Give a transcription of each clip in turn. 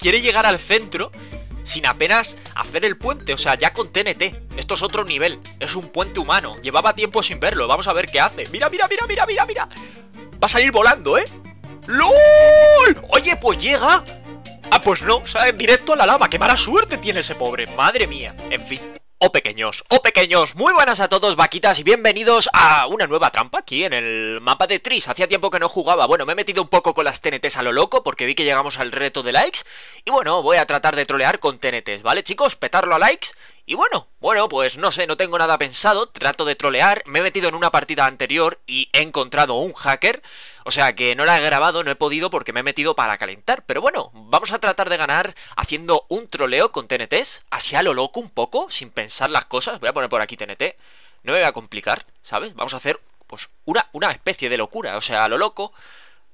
quiere llegar al centro sin apenas hacer el puente, o sea, ya con TNT. Esto es otro nivel, es un puente humano. Llevaba tiempo sin verlo, vamos a ver qué hace. Mira, mira, mira, mira, mira, mira. Va a salir volando, ¿eh? ¡LOL! Oye, pues llega. Ah, pues no, o sea, en directo a la lava. ¡Qué mala suerte tiene ese pobre! Madre mía. En fin o pequeños, o pequeños, muy buenas a todos vaquitas y bienvenidos a una nueva trampa aquí en el mapa de Tris, hacía tiempo que no jugaba, bueno me he metido un poco con las TNTs a lo loco porque vi que llegamos al reto de likes y bueno voy a tratar de trolear con TNTs, ¿vale chicos? Petarlo a likes y bueno, bueno, pues no sé, no tengo nada pensado, trato de trolear, me he metido en una partida anterior y he encontrado un hacker, o sea que no la he grabado, no he podido porque me he metido para calentar, pero bueno, vamos a tratar de ganar haciendo un troleo con TNTs, así a lo loco un poco, sin pensar las cosas, voy a poner por aquí TNT, no me voy a complicar, ¿sabes? Vamos a hacer pues una, una especie de locura, o sea, a lo loco,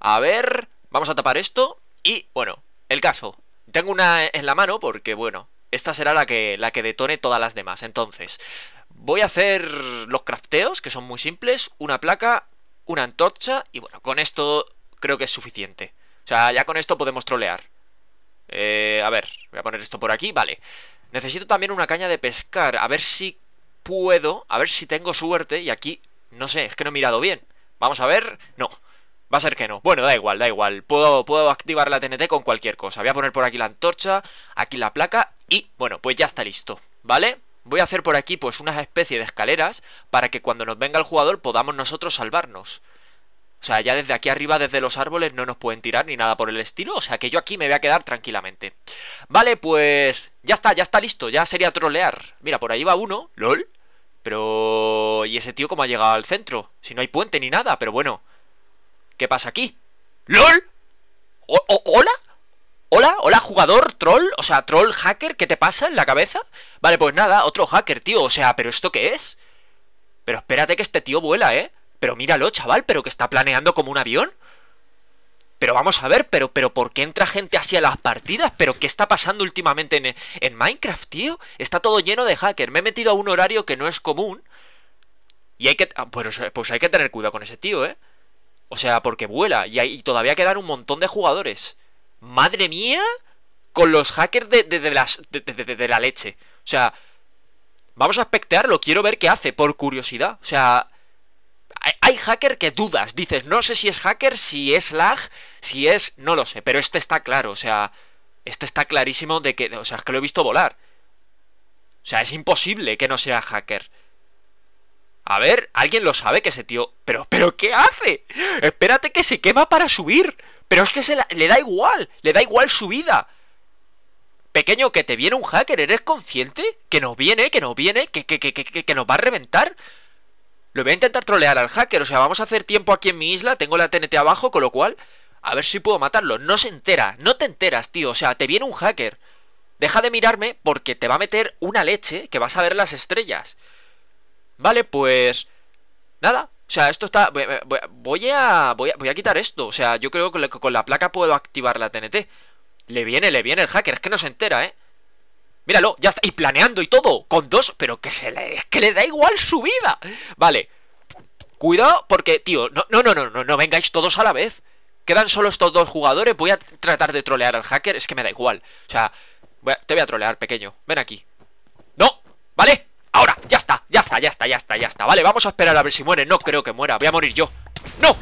a ver, vamos a tapar esto y bueno, el caso, tengo una en la mano porque bueno, esta será la que, la que detone todas las demás. Entonces, voy a hacer los crafteos, que son muy simples. Una placa, una antorcha y bueno, con esto creo que es suficiente. O sea, ya con esto podemos trolear. Eh, a ver, voy a poner esto por aquí, vale. Necesito también una caña de pescar, a ver si puedo, a ver si tengo suerte. Y aquí, no sé, es que no he mirado bien. Vamos a ver, no, Va a ser que no. Bueno, da igual, da igual. Puedo, puedo activar la TNT con cualquier cosa. Voy a poner por aquí la antorcha, aquí la placa y, bueno, pues ya está listo, ¿vale? Voy a hacer por aquí pues una especie de escaleras para que cuando nos venga el jugador podamos nosotros salvarnos. O sea, ya desde aquí arriba, desde los árboles, no nos pueden tirar ni nada por el estilo. O sea, que yo aquí me voy a quedar tranquilamente. Vale, pues ya está, ya está listo. Ya sería trolear. Mira, por ahí va uno. LOL. Pero... ¿Y ese tío cómo ha llegado al centro? Si no hay puente ni nada, pero bueno. ¿Qué pasa aquí? ¿LOL? ¿O hola ¿Hola? ¿Hola, jugador? ¿Troll? O sea, ¿troll hacker? ¿Qué te pasa en la cabeza? Vale, pues nada, otro hacker, tío. O sea, ¿pero esto qué es? Pero espérate que este tío vuela, ¿eh? Pero míralo, chaval, pero que está planeando como un avión. Pero vamos a ver, pero, pero ¿por qué entra gente así a las partidas? ¿Pero qué está pasando últimamente en, Minecraft, tío? Está todo lleno de hacker. Me he metido a un horario que no es común. Y hay que... Ah, pues, pues hay que tener cuidado con ese tío, ¿eh? O sea, porque vuela. Y, todavía quedan un montón de jugadores. ¡Madre mía! Con los hackers de, de la leche. O sea, vamos a lo Quiero ver qué hace, por curiosidad. O sea, hay hacker que dudas, dices, no sé si es hacker, si es lag, si es, no lo sé, pero este está claro, o sea, este está clarísimo de que, o sea, es que lo he visto volar. O sea, es imposible que no sea hacker. A ver, alguien lo sabe que ese tío. Pero, pero ¿qué hace? Espérate que se quema para subir. Pero es que se le da igual, le da igual su vida. Pequeño, que te viene un hacker, ¿eres consciente? Que nos viene, que nos viene, que, que, que, que, que nos va a reventar. Lo voy a intentar trolear al hacker, o sea, vamos a hacer tiempo aquí en mi isla, tengo la TNT abajo, con lo cual, a ver si puedo matarlo. No se entera, no te enteras, tío, o sea, te viene un hacker. Deja de mirarme porque te va a meter una leche que vas a ver las estrellas. Vale, pues... Nada, o sea, esto está... Voy a, voy a, voy a quitar esto, o sea, yo creo que con la placa puedo activar la TNT Le viene, le viene el hacker, es que no se entera, ¿eh? Míralo, ya está, y planeando y todo Con dos, pero que se le... Es que le da igual su vida Vale Cuidado, porque, tío, no, no, no, no, no, no vengáis todos a la vez Quedan solo estos dos jugadores Voy a tratar de trolear al hacker, es que me da igual O sea, te voy a trolear, pequeño Ven aquí No, vale Ahora, ya está, ya está, ya está, ya está, ya está Vale, vamos a esperar a ver si muere No creo que muera, voy a morir yo ¡No!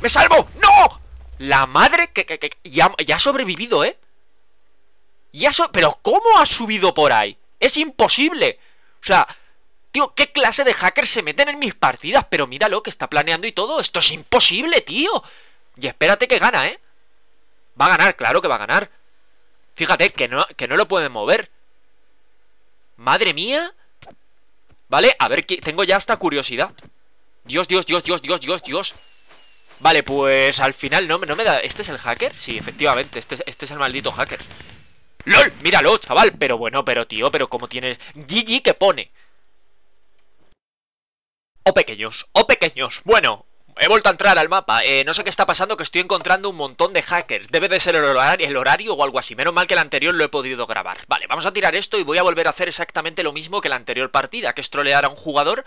¡Me salvo! ¡No! La madre que... ya, ha sobrevivido, ¿eh? Ya so... Pero ¿cómo ha subido por ahí? Es imposible O sea... Tío, ¿qué clase de hackers se meten en mis partidas? Pero míralo que está planeando y todo Esto es imposible, tío Y espérate que gana, ¿eh? Va a ganar, claro que va a ganar Fíjate que no, que no lo pueden mover Madre mía ¿Vale? A ver, tengo ya esta curiosidad Dios, Dios, Dios, Dios, Dios, Dios, Dios Vale, pues al final no, no me da... ¿Este es el hacker? Sí, efectivamente, este, este es el maldito hacker ¡LOL! Míralo, chaval Pero bueno, pero tío, pero como tienes... GG que pone O ¡Oh, pequeños, o ¡Oh, pequeños Bueno, He vuelto a entrar al mapa. Eh, no sé qué está pasando, que estoy encontrando un montón de hackers. Debe de ser el horario, el horario o algo así. Menos mal que el anterior lo he podido grabar. Vale, vamos a tirar esto y voy a volver a hacer exactamente lo mismo que la anterior partida, que es trolear a un jugador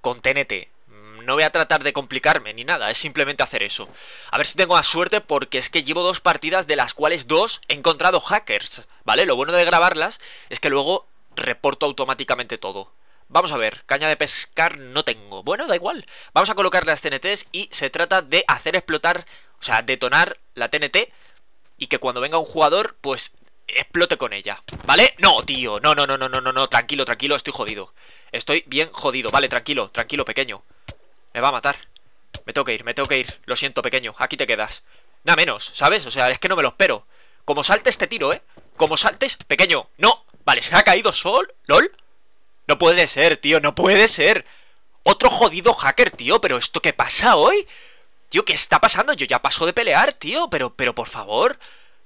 con TNT mm, no voy a tratar de complicarme ni nada, es simplemente hacer eso. A ver si tengo más suerte porque es que llevo dos partidas de las cuales dos he encontrado hackers, ¿vale? Lo bueno de grabarlas es que luego reporto automáticamente todo. Vamos a ver, caña de pescar no tengo. Bueno, da igual. Vamos a colocar las TNTs y se trata de hacer explotar, o sea, detonar la TNT y que cuando venga un jugador, pues explote con ella. ¿Vale? No, tío, no, no, no, no, no, no, no, tranquilo, tranquilo, estoy jodido. Estoy bien jodido. Vale, tranquilo, tranquilo, pequeño. Me va a matar. Me tengo que ir, me tengo que ir. Lo siento, pequeño, aquí te quedas. Nada menos, ¿sabes? O sea, es que no me lo espero. Como saltes te tiro, ¿eh? Como saltes, pequeño, no. Vale, se ha caído sol, lol. No puede ser, tío, no puede ser. Otro jodido hacker, tío, pero ¿esto qué pasa hoy? Tío, ¿qué está pasando? Yo ya paso de pelear, tío, pero, pero por favor.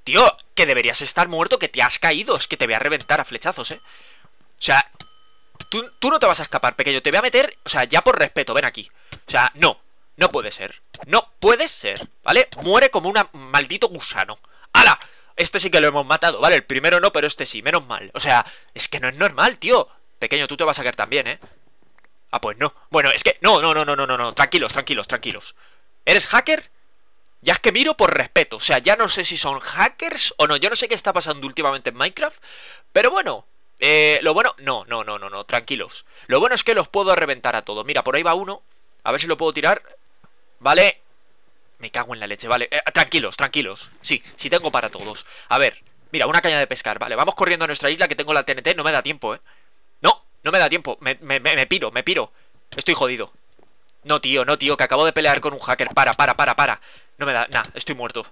Tío, que deberías estar muerto, que te has caído, es que te voy a reventar a flechazos, ¿eh? O sea, tú, tú no te vas a escapar, pequeño, te voy a meter, o sea, ya por respeto, ven aquí. O sea, no, no puede ser, no puede ser, ¿vale? Muere como un maldito gusano. ¡Hala! Este sí que lo hemos matado, ¿vale? El primero no, pero este sí, menos mal. O sea, es que no es normal, tío. Pequeño, tú te vas a caer también, ¿eh? Ah, pues no. Bueno, es que... No, no, no, no, no, no, no. Tranquilos, tranquilos, tranquilos. ¿Eres hacker? Ya es que miro por respeto. O sea, ya no sé si son hackers o no. Yo no sé qué está pasando últimamente en Minecraft. Pero bueno. Eh, lo bueno... No, no, no, no, no. Tranquilos. Lo bueno es que los puedo reventar a todos. Mira, por ahí va uno. A ver si lo puedo tirar. Vale. Me cago en la leche, vale. Eh, tranquilos, tranquilos. Sí, sí tengo para todos. A ver. Mira, una caña de pescar. Vale, vamos corriendo a nuestra isla que tengo la TNT. No me da tiempo, ¿eh? No, no me da tiempo. Me, me, piro, me piro. Estoy jodido. No, tío, no, tío, que acabo de pelear con un hacker. Para, para, para, para. No me da... nada, estoy muerto.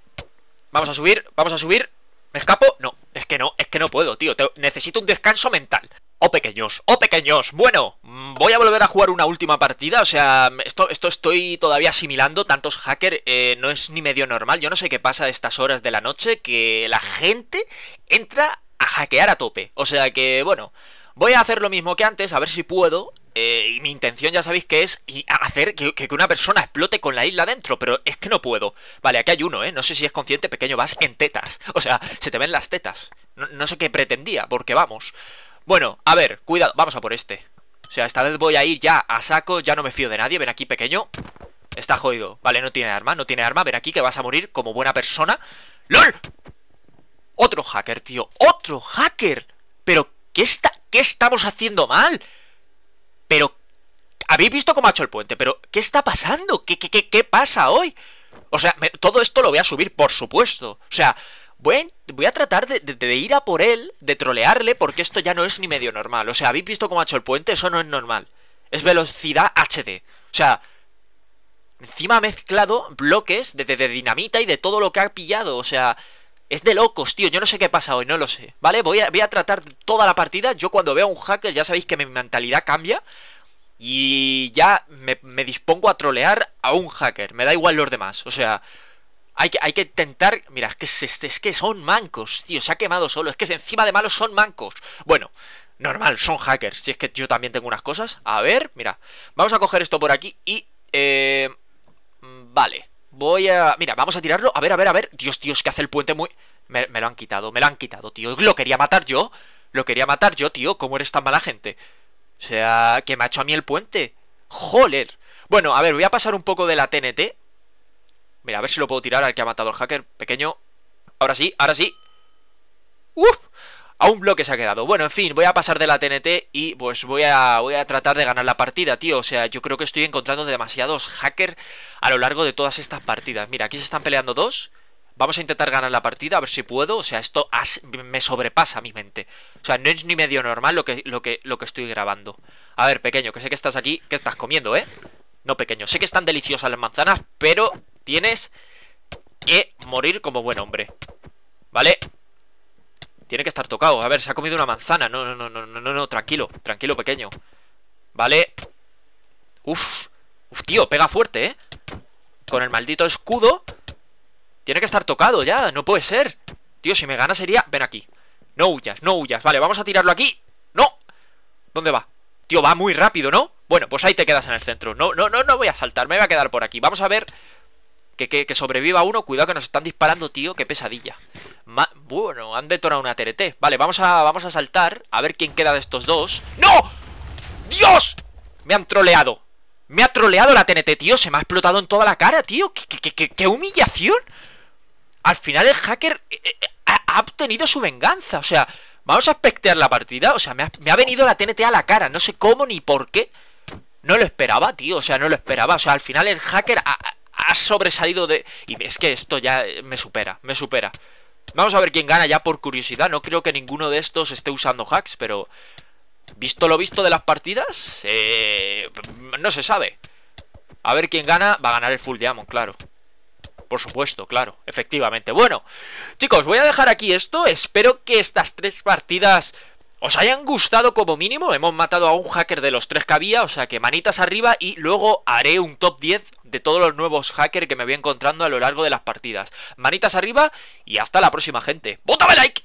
Vamos a subir, vamos a subir. ¿Me escapo? No, es que no, es que no puedo, tío. necesito un descanso mental. Oh, pequeños, oh, pequeños. Bueno, voy a volver a jugar una última partida. O sea, esto, esto estoy todavía asimilando. Tantos hackers eh, no es ni medio normal. Yo no sé qué pasa a estas horas de la noche que la gente entra a hackear a tope. O sea que, bueno... Voy a hacer lo mismo que antes, a ver si puedo. Eh, y mi intención ya sabéis que es hacer que, una persona explote con la isla dentro, pero es que no puedo. Vale, aquí hay uno, ¿eh? No sé si es consciente, pequeño, vas en tetas. O sea, se te ven las tetas. No, no sé qué pretendía, porque vamos. Bueno, a ver, cuidado, vamos a por este. O sea, esta vez voy a ir ya a saco, ya no me fío de nadie, ven aquí, pequeño. Está jodido. Vale, no tiene arma, no tiene arma, ven aquí que vas a morir como buena persona. ¡LOL! Otro hacker, tío, otro hacker. Pero ¿Qué, está, ¿Qué estamos haciendo mal? Pero... Habéis visto cómo ha hecho el puente, pero ¿qué está pasando? ¿Qué, qué, qué, qué pasa hoy? O sea, todo esto lo voy a subir, por supuesto. O sea, voy a, voy a tratar de, ir a por él, de trolearle, porque esto ya no es ni medio normal. O sea, ¿habéis visto cómo ha hecho el puente? Eso no es normal. Es velocidad HD. O sea, encima ha mezclado bloques de, de dinamita y de todo lo que ha pillado. O sea, es de locos, tío. Yo no sé qué pasa hoy, no lo sé. ¿Vale? Voy a, tratar toda la partida. Yo cuando veo a un hacker, ya sabéis que mi mentalidad cambia. Y ya me, dispongo a trolear a un hacker. Me da igual los demás. O sea, hay que, hay que intentar... Mira, es que, es, que son mancos, tío. Se ha quemado solo. Es que encima de malos son mancos. Bueno, normal, son hackers. Si es que yo también tengo unas cosas. A ver, mira. Vamos a coger esto por aquí y... Eh, mm, vale. Voy a... Mira, vamos a tirarlo. A ver, a ver, a ver. Dios, Dios, que hace el puente muy... Me, lo han quitado, me lo han quitado, tío. Lo quería matar yo. Lo quería matar yo, tío. ¿Cómo eres tan mala gente? O sea, que me ha hecho a mí el puente. ¡Joler! Bueno, a ver, voy a pasar un poco de la TNT. Mira, a ver si lo puedo tirar al que ha matado el hacker pequeño. Ahora sí, ahora sí. A un bloque se ha quedado. Bueno, en fin, voy a pasar de la TNT y pues voy a, voy a tratar de ganar la partida, tío. O sea, yo creo que estoy encontrando demasiados hackers a lo largo de todas estas partidas. Mira, aquí se están peleando dos. Vamos a intentar ganar la partida, a ver si puedo. O sea, esto me sobrepasa mi mente. O sea, no es ni medio normal lo que, lo, que, lo que estoy grabando. A ver, pequeño, que sé que estás aquí. ¿Qué estás comiendo, eh? No, pequeño. Sé que están deliciosas las manzanas, pero tienes que morir como buen hombre. ¿Vale? Tiene que estar tocado. A ver, se ha comido una manzana. No, no, no, no, no, no, tranquilo. Tranquilo, pequeño. Vale. Uf. Uf, tío, pega fuerte, ¿eh? Con el maldito escudo. Tiene que estar tocado ya. No puede ser. Tío, si me gana sería... Ven aquí. No huyas, no huyas. Vale, vamos a tirarlo aquí. ¡No! ¿Dónde va? Tío, va muy rápido, ¿no? Bueno, pues ahí te quedas en el centro. No, no, no, no voy a saltar. Me voy a quedar por aquí. Vamos a ver... Que, que sobreviva uno. Cuidado que nos están disparando, tío. Qué pesadilla bueno, han detonado una TNT Vale, vamos a, vamos a saltar. A ver quién queda de estos dos. ¡No! ¡Dios! Me han troleado. Me ha troleado la TNT, tío. Se me ha explotado en toda la cara, tío. ¡Qué, humillación! Al final el hacker eh, eh, eh, ha obtenido su venganza. O sea, vamos a espectear la partida. O sea, me ha, venido la TNT a la cara. No sé cómo ni por qué. No lo esperaba, tío. O sea, no lo esperaba. O sea, al final el hacker ha, ha sobresalido de... Y es que esto ya me supera, me supera. Vamos a ver quién gana ya por curiosidad. No creo que ninguno de estos esté usando hacks, pero... Visto lo visto de las partidas, eh, no se sabe. A ver quién gana, va a ganar el Full Diamond, claro. Por supuesto, claro, efectivamente. Bueno, chicos, voy a dejar aquí esto. Espero que estas tres partidas os hayan gustado como mínimo. Hemos matado a un hacker de los tres que había, o sea que manitas arriba y luego haré un top 10 de todos los nuevos hackers que me voy encontrando a lo largo de las partidas. Manitas arriba y hasta la próxima gente. ¡Botame like!